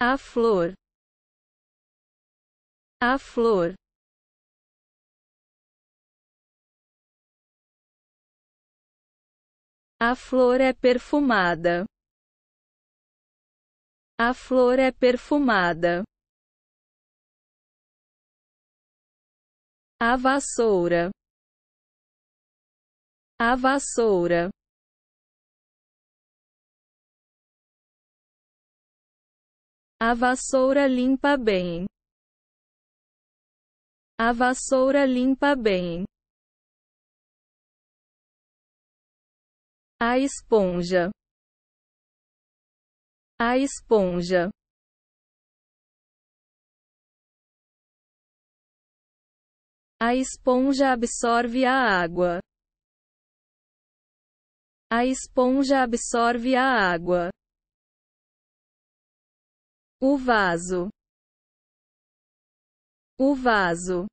a flor, a flor. A flor é perfumada. A flor é perfumada. A vassoura. A vassoura. A vassoura limpa bem. A vassoura limpa bem. A esponja. A esponja. A esponja absorve a água. A esponja absorve a água o vaso, o vaso.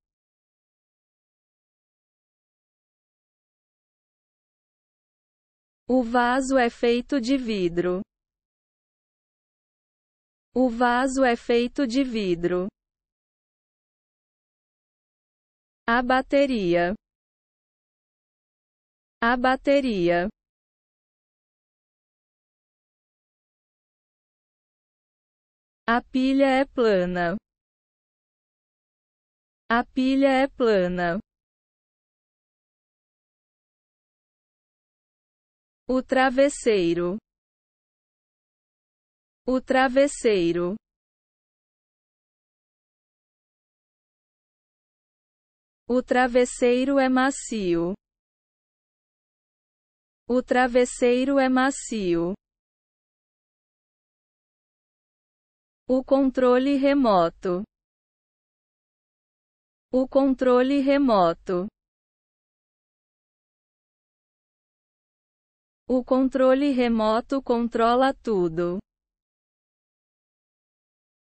O vaso é feito de vidro. O vaso é feito de vidro. A bateria. A bateria. A pilha é plana. A pilha é plana. O travesseiro. O travesseiro. O travesseiro é macio. O travesseiro é macio. O controle remoto. O controle remoto. O controle remoto controla tudo.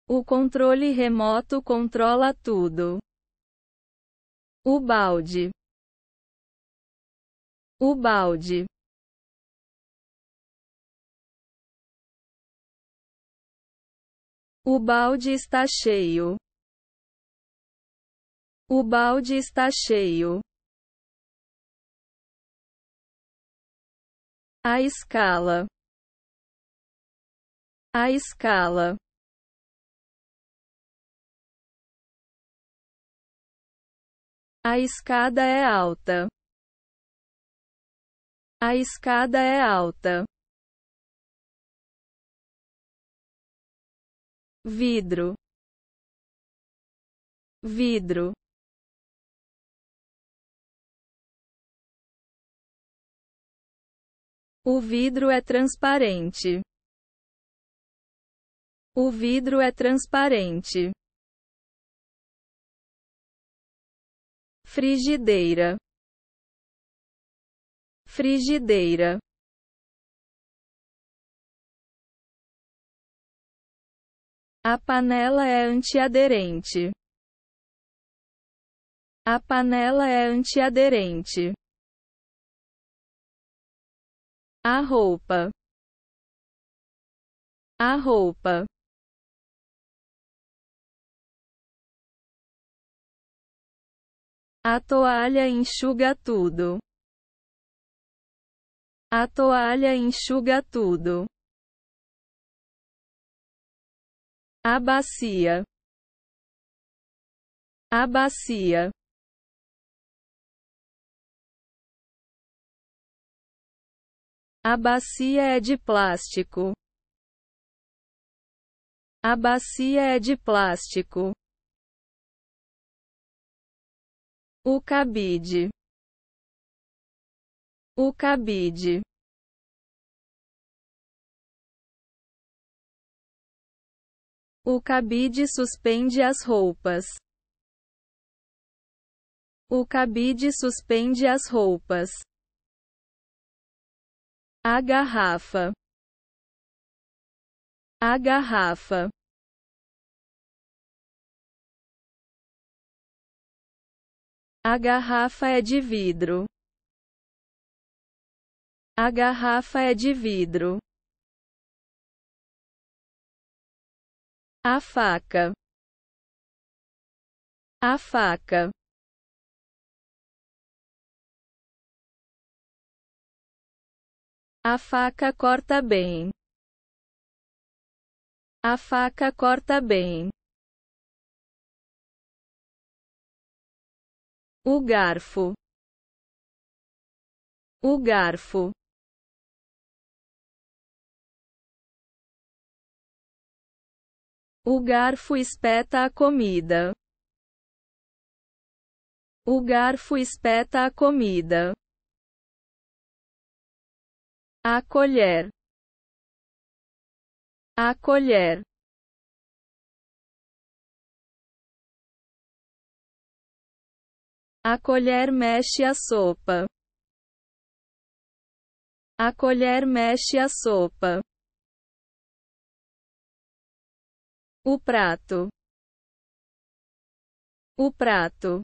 O controle remoto controla tudo. O balde. O balde. O balde está cheio. O balde está cheio. A escala. A escala. A escada é alta. A escada é alta. vidro, vidro. O vidro é transparente. O vidro é transparente. Frigideira. Frigideira. A panela é antiaderente. A panela é antiaderente. A roupa. A roupa. A toalha enxuga tudo. A toalha enxuga tudo. a bacia, a bacia, a bacia é de plástico, a bacia é de plástico, o cabide, o cabide. O cabide suspende as roupas. O cabide suspende as roupas. A garrafa. A garrafa. A garrafa é de vidro. A garrafa é de vidro. A faca. A faca. A faca corta bem. A faca corta bem. O garfo. O garfo. O garfo espeta a comida. O garfo espeta a comida. A colher. A colher. A colher mexe a sopa. A colher mexe a sopa. O prato. O prato.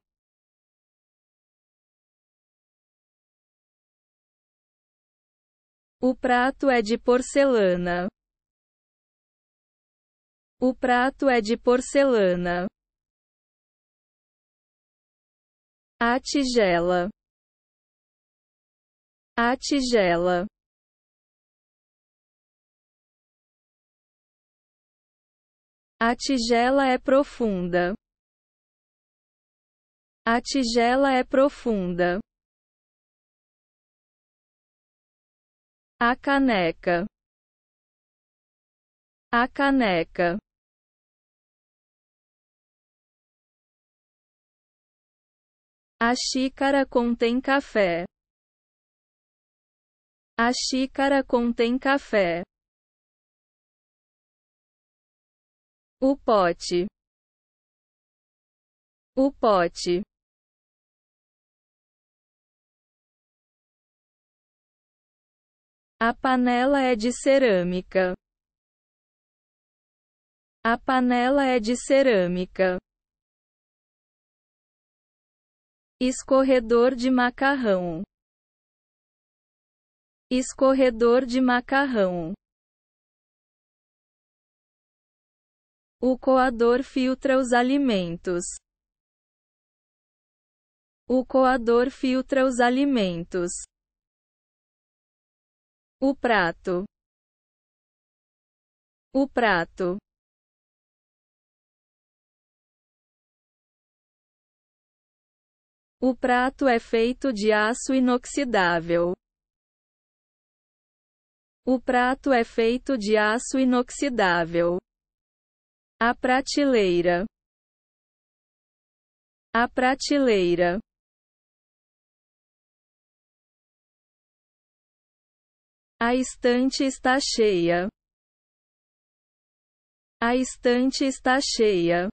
O prato é de porcelana. O prato é de porcelana. A tigela. A tigela. A tigela é profunda. A tigela é profunda. A caneca. A caneca. A xícara contém café. A xícara contém café. o pote, o pote. A panela é de cerâmica. A panela é de cerâmica. Escorredor de macarrão. Escorredor de macarrão. O coador filtra os alimentos. O coador filtra os alimentos. O prato. O prato. O prato é feito de aço inoxidável. O prato é feito de aço inoxidável. A prateleira. A prateleira. A estante está cheia. A estante está cheia.